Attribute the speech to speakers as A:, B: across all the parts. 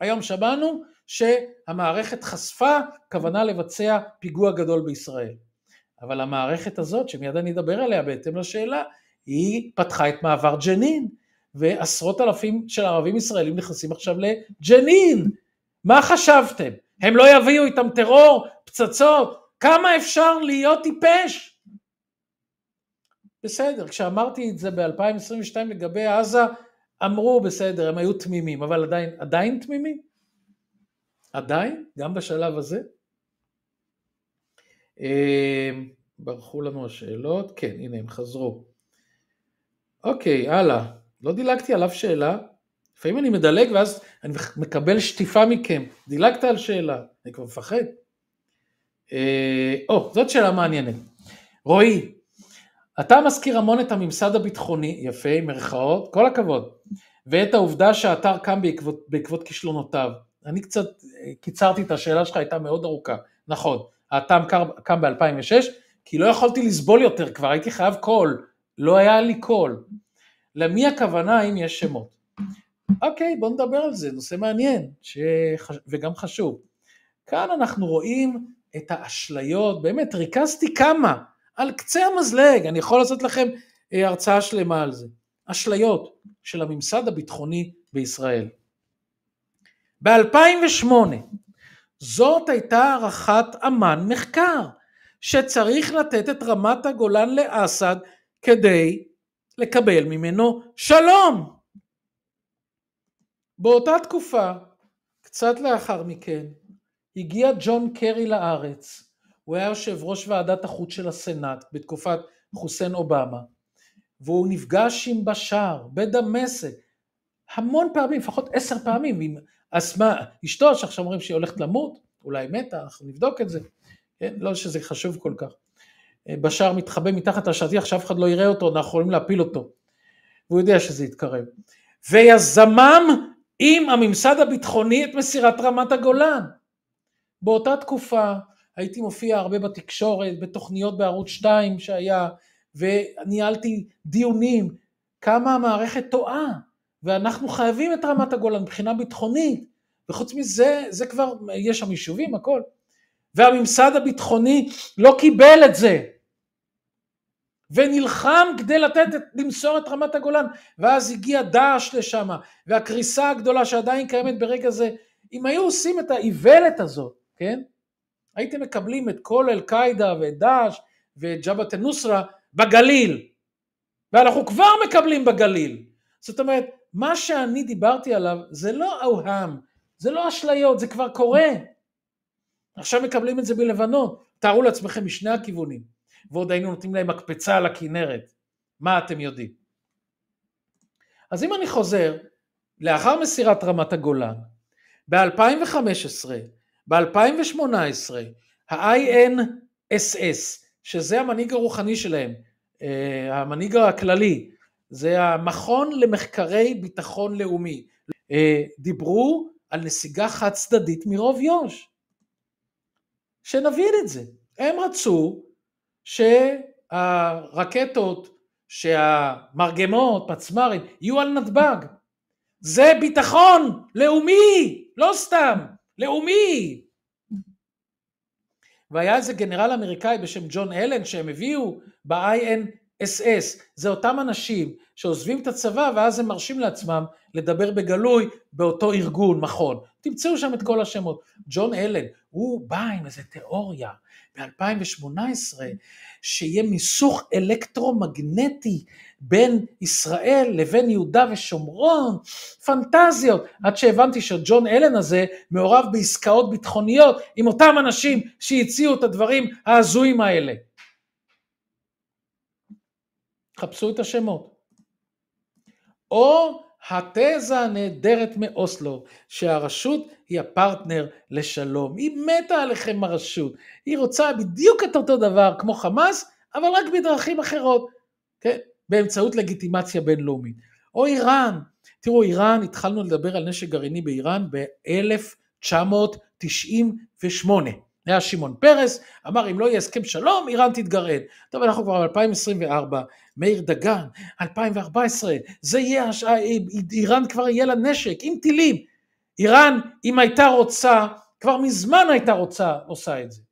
A: היום שמענו שהמערכת חשפה כוונה לבצע פיגוע גדול בישראל. אבל המערכת הזאת, שמיד אני אדבר עליה בהתאם לשאלה, היא פתחה את מעבר ג'נין, ועשרות אלפים של ערבים ישראלים נכנסים עכשיו לג'נין. מה חשבתם? הם לא יביאו איתם טרור, פצצות? כמה אפשר להיות טיפש? בסדר, כשאמרתי את זה ב-2022 לגבי עזה, אמרו בסדר, הם היו תמימים, אבל עדיין, עדיין תמימים? עדיין? גם בשלב הזה? אמ, ברחו לנו השאלות, כן, הנה הם חזרו. אוקיי, הלאה. לא דילגתי על אף שאלה. לפעמים אני מדלג ואז אני מקבל שטיפה מכם. דילגת על שאלה, אני כבר מפחד. אה, או, זאת שאלה מעניינת. רועי, אתה מזכיר המון את הממסד הביטחוני, יפה, עם מירכאות, כל הכבוד, ואת העובדה שהאתר קם בעקבות, בעקבות כישלונותיו. אני קצת אה, קיצרתי את השאלה שלך, הייתה מאוד ארוכה. נכון, האתר קם ב-2006, כי לא יכולתי לסבול יותר כבר, הייתי חייב קול, לא היה לי קול. למי הכוונה אם יש שמות? אוקיי, בוא נדבר על זה, נושא מעניין ש... וגם חשוב. כאן אנחנו רואים את האשליות, באמת ריכזתי כמה, על קצה המזלג, אני יכול לעשות לכם אה, הרצאה שלמה על זה. אשליות של הממסד הביטחוני בישראל. ב-2008 זאת הייתה הערכת אמן מחקר, שצריך לתת את רמת הגולן לאסד כדי לקבל ממנו שלום. באותה תקופה, קצת לאחר מכן, הגיע ג'ון קרי לארץ, הוא היה יושב ראש ועדת החוץ של הסנאט בתקופת חוסיין אובמה, והוא נפגש עם בשאר בדמשק המון פעמים, לפחות עשר פעמים, עם אסמה, אשתו, שעכשיו אומרים שהיא הולכת למות, אולי מתה, אנחנו נבדוק את זה, כן? לא שזה חשוב כל כך. בשאר מתחבא מתחת לשטיח, שאף אחד לא יראה אותו, אנחנו יכולים להפיל אותו. והוא יודע שזה יתקרב. ויזמם עם הממסד הביטחוני את מסירת רמת הגולן. באותה תקופה הייתי מופיע הרבה בתקשורת, בתוכניות בערוץ 2 שהיה, וניהלתי דיונים, כמה המערכת טועה, ואנחנו חייבים את רמת הגולן מבחינה ביטחונית, וחוץ מזה, זה כבר, יש שם יישובים, הכל. והממסד הביטחוני לא קיבל את זה, ונלחם כדי לתת, למסור את רמת הגולן, ואז הגיע דאעש לשם, והקריסה הגדולה שעדיין קיימת ברגע זה, אם היו עושים את האיוולת הזאת, כן? הייתם מקבלים את כל אל-קאעידה ואת דאעש ואת ג'בהת א-נוסרה בגליל. ואנחנו כבר מקבלים בגליל. זאת אומרת, מה שאני דיברתי עליו זה לא אוהם, זה לא אשליות, זה כבר קורה. עכשיו מקבלים את זה בלבנון. תארו לעצמכם משני הכיוונים. ועוד היינו נותנים להם מקפצה על הכנרת. מה אתם יודעים? אז אם אני חוזר, לאחר מסירת רמת הגולן, ב-2015 ב-2018, ה-INSS, שזה המנהיג הרוחני שלהם, אה, המנהיג הכללי, זה המכון למחקרי ביטחון לאומי, אה, דיברו על נסיגה חד צדדית מרוב יו"ש. שנבין את זה. הם רצו שהרקטות, שהמרגמות, פצמ"רים, יהיו על נתב"ג. זה ביטחון לאומי, לא סתם. לאומי. והיה איזה גנרל אמריקאי בשם ג'ון אלן שהם הביאו ב in אס אס, זה אותם אנשים שעוזבים את הצבא ואז הם מרשים לעצמם לדבר בגלוי באותו ארגון, מכון. תמצאו שם את כל השמות. ג'ון אלן, הוא בא עם איזה תיאוריה ב-2018, שיהיה מיסוך אלקטרומגנטי בין ישראל לבין יהודה ושומרון, פנטזיות. עד שהבנתי שג'ון אלן הזה מעורב בעסקאות ביטחוניות עם אותם אנשים שהציעו את הדברים ההזויים האלה. חפשו את השמות. או התזה הנהדרת מאוסלו, שהרשות היא הפרטנר לשלום. היא מתה עליכם הרשות, היא רוצה בדיוק את אותו דבר כמו חמאס, אבל רק בדרכים אחרות, כן? באמצעות לגיטימציה בינלאומית. או איראן, תראו איראן, התחלנו לדבר על נשק גרעיני באיראן ב-1998. היה שמעון פרס, אמר אם לא יהיה הסכם שלום, איראן תתגרד. טוב, אנחנו כבר ב-2024, מאיר דגן, 2014, זה יהיה, הש... אה, אה, איראן כבר יהיה לה נשק, עם טילים. איראן, אם הייתה רוצה, כבר מזמן הייתה רוצה, עושה את זה.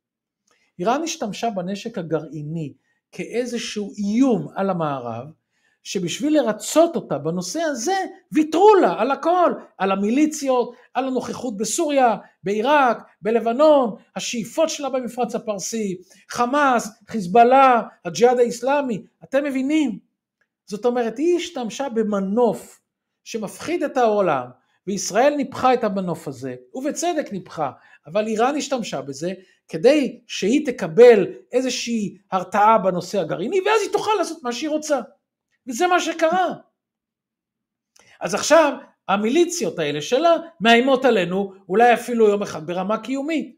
A: איראן השתמשה בנשק הגרעיני כאיזשהו איום על המערב, שבשביל לרצות אותה בנושא הזה, ויתרו לה על הכל, על המיליציות, על הנוכחות בסוריה, בעיראק, בלבנון, השאיפות שלה במפרץ הפרסי, חמאס, חיזבאללה, הג'יהאד האיסלאמי, אתם מבינים? זאת אומרת, היא השתמשה במנוף שמפחיד את העולם, וישראל ניפחה את המנוף הזה, ובצדק ניפחה, אבל איראן השתמשה בזה כדי שהיא תקבל איזושהי הרתעה בנושא הגרעיני, ואז היא תוכל לעשות מה שהיא רוצה. וזה מה שקרה. אז עכשיו המיליציות האלה שלה מאיימות עלינו אולי אפילו יום אחד ברמה קיומית.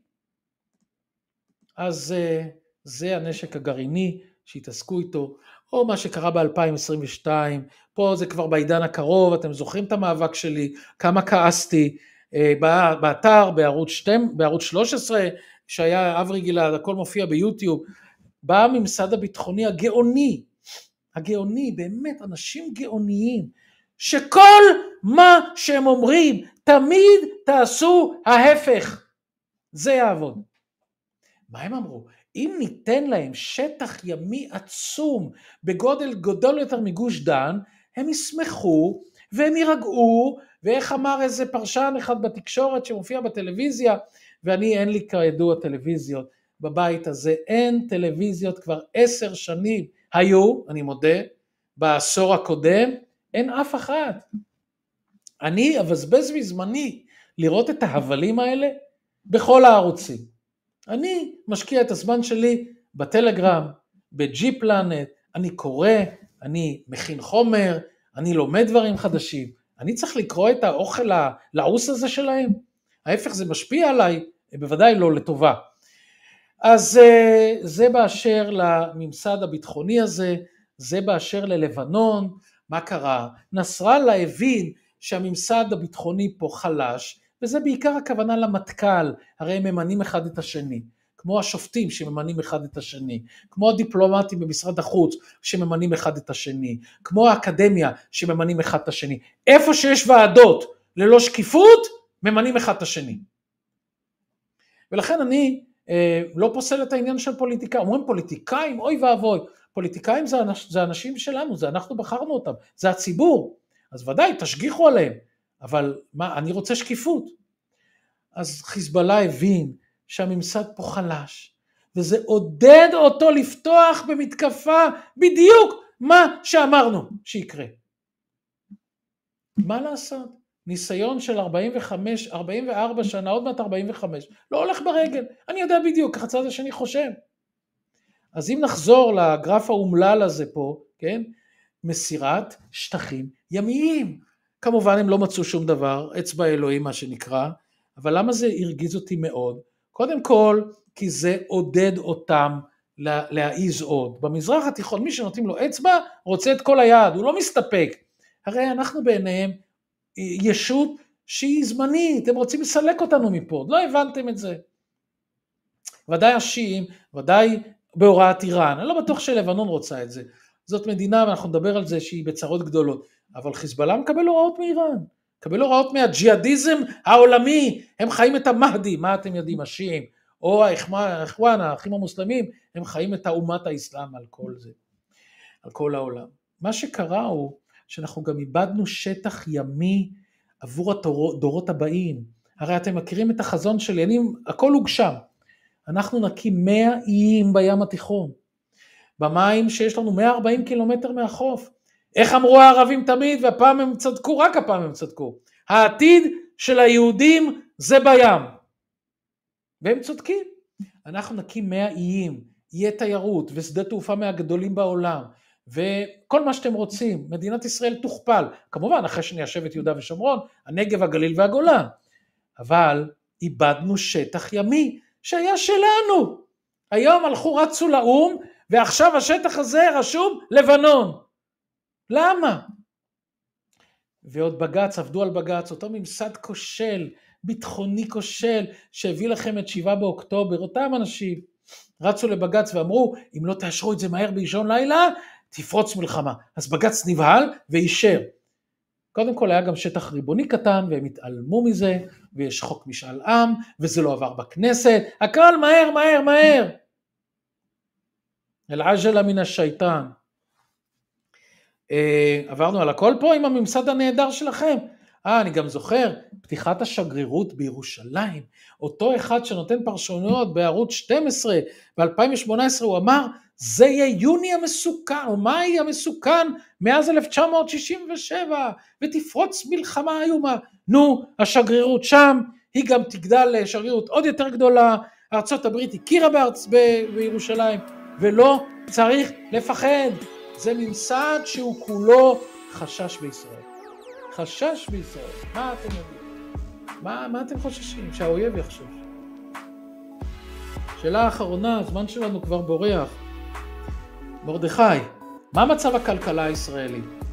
A: אז אה, זה הנשק הגרעיני שהתעסקו איתו, או מה שקרה ב-2022, פה זה כבר בעידן הקרוב, אתם זוכרים את המאבק שלי, כמה כעסתי אה, באתר, בערוץ, 12, בערוץ 13, שהיה אברי גלעד, הכל מופיע ביוטיוב, בא הממסד הביטחוני הגאוני, הגאוני, באמת אנשים גאוניים, שכל מה שהם אומרים תמיד תעשו ההפך, זה יעבוד. מה הם אמרו? אם ניתן להם שטח ימי עצום בגודל גדול יותר מגוש דן, הם ישמחו והם יירגעו, ואיך אמר איזה פרשן אחד בתקשורת שמופיע בטלוויזיה, ואני אין לי כידוע טלוויזיות בבית הזה, אין טלוויזיות כבר עשר שנים, היו, אני מודה, בעשור הקודם, אין אף אחת. אני אבזבז מזמני לראות את ההבלים האלה בכל הערוצים. אני משקיע את הזמן שלי בטלגרם, בג'י פלנט, אני קורא, אני מכין חומר, אני לומד דברים חדשים. אני צריך לקרוא את האוכל הלעוס הזה שלהם? ההפך, זה משפיע עליי, בוודאי לא לטובה. אז אה, זה באשר לממסד הביטחוני הזה, זה באשר ללבנון, מה קרה? נסראללה הבין שהממסד הביטחוני פה חלש, וזה בעיקר הכוונה למטכ"ל, הרי הם ממנים אחד את השני, כמו השופטים שממנים אחד את השני, כמו הדיפלומטים במשרד החוץ שממנים אחד את השני, כמו האקדמיה שממנים אחד את השני. איפה שיש ועדות ללא שקיפות, ממנים אחד את השני. ולכן אני אה, לא פוסל את העניין של פוליטיקה, אומרים פוליטיקאים, אוי ואבוי. פוליטיקאים זה, אנש, זה אנשים שלנו, זה אנחנו בחרנו אותם, זה הציבור. אז ודאי, תשגיחו עליהם. אבל מה, אני רוצה שקיפות. אז חיזבאללה הבין שהממסד פה חלש, וזה עודד אותו לפתוח במתקפה בדיוק מה שאמרנו שיקרה. מה לעשות? ניסיון של 45, 44 שנה, עוד מעט 45, לא הולך ברגל, אני יודע בדיוק איך הצד השני חושב. אז אם נחזור לגרף האומלל הזה פה, כן? מסירת שטחים ימיים. כמובן הם לא מצאו שום דבר, אצבע אלוהים מה שנקרא, אבל למה זה הרגיז אותי מאוד? קודם כל, כי זה עודד אותם להעיז עוד. במזרח התיכון, מי שנותנים לו אצבע, רוצה את כל היד, הוא לא מסתפק. הרי אנחנו בעיניהם ישות שהיא זמנית, הם רוצים לסלק אותנו מפה, לא הבנתם את זה. ודאי השיעים, ודאי בהוראת איראן, אני לא בטוח שלבנון רוצה את זה. זאת מדינה, ואנחנו נדבר על זה, שהיא בצרות גדולות. אבל חיזבאללה מקבל הוראות מאיראן, מקבל הוראות מהג'יהאדיזם העולמי, הם חיים את המאדי, מה אתם יודעים, השיעים, או האחוואן, האחים המוסלמים, הם חיים את האומת האסלאם על כל זה, על כל העולם. מה שקרה הוא שאנחנו גם איבדנו שטח ימי עבור הדורות הבאים. הרי אתם מכירים את החזון שלי, אני, הכל הוגשם. אנחנו נקים 100 איים בים התיכון, במים שיש לנו 140 קילומטר מהחוף. איך אמרו הערבים תמיד, והפעם הם צדקו, רק הפעם הם צדקו. העתיד של היהודים זה בים. והם צודקים. אנחנו נקים 100 איים, יהיה תיירות ושדה תעופה מהגדולים בעולם, וכל מה שאתם רוצים, מדינת ישראל תוכפל, כמובן אחרי שניישב את יהודה ושומרון, הנגב, הגליל והגולן, אבל איבדנו שטח ימי שהיה שלנו. היום הלכו, רצו לאו"ם, ועכשיו השטח הזה רשום לבנון. למה? ועוד בג"ץ, עבדו על בג"ץ, אותו ממסד כושל, ביטחוני כושל, שהביא לכם את שבעה באוקטובר, אותם אנשים רצו לבג"ץ ואמרו, אם לא תאשרו את זה מהר באישון לילה, תפרוץ מלחמה. אז בג"ץ נבהל ואישר. קודם כל היה גם שטח ריבוני קטן והם התעלמו מזה, ויש חוק משאל עם, וזה לא עבר בכנסת, הכל מהר, מהר, מהר. אל-עג'לה מן השייטן. אה, עברנו על הכל פה עם הממסד הנהדר שלכם. אה, אני גם זוכר, פתיחת השגרירות בירושלים, אותו אחד שנותן פרשנויות בערוץ 12 ב-2018, הוא אמר, זה יהיה יוני המסוכן, או מאי המסוכן מאז 1967, ותפרוץ מלחמה איומה. נו, השגרירות שם, היא גם תגדל לשגרירות עוד יותר גדולה, ארה"ב הכירה בארצ... ב... בירושלים, ולא צריך לפחד. זה ממסד שהוא כולו חשש בישראל. חשש בישראל. מה אתם יודעים? מה, מה אתם חוששים? שהאויב יחשוש. שאלה אחרונה, הזמן שלנו כבר בורח. מרדכי, מה מצב הכלכלה הישראלית?